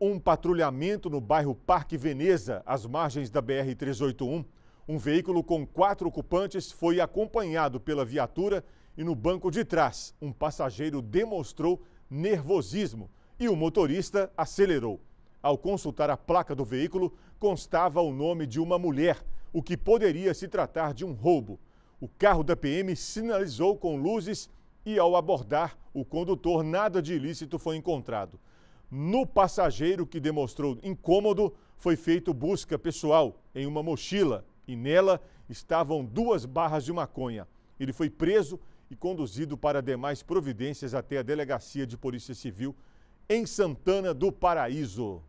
Um patrulhamento no bairro Parque Veneza, às margens da BR-381. Um veículo com quatro ocupantes foi acompanhado pela viatura e no banco de trás, um passageiro demonstrou nervosismo e o motorista acelerou. Ao consultar a placa do veículo, constava o nome de uma mulher, o que poderia se tratar de um roubo. O carro da PM sinalizou com luzes e, ao abordar o condutor, nada de ilícito foi encontrado. No passageiro que demonstrou incômodo, foi feita busca pessoal em uma mochila e nela estavam duas barras de maconha. Ele foi preso e conduzido para demais providências até a Delegacia de Polícia Civil em Santana do Paraíso.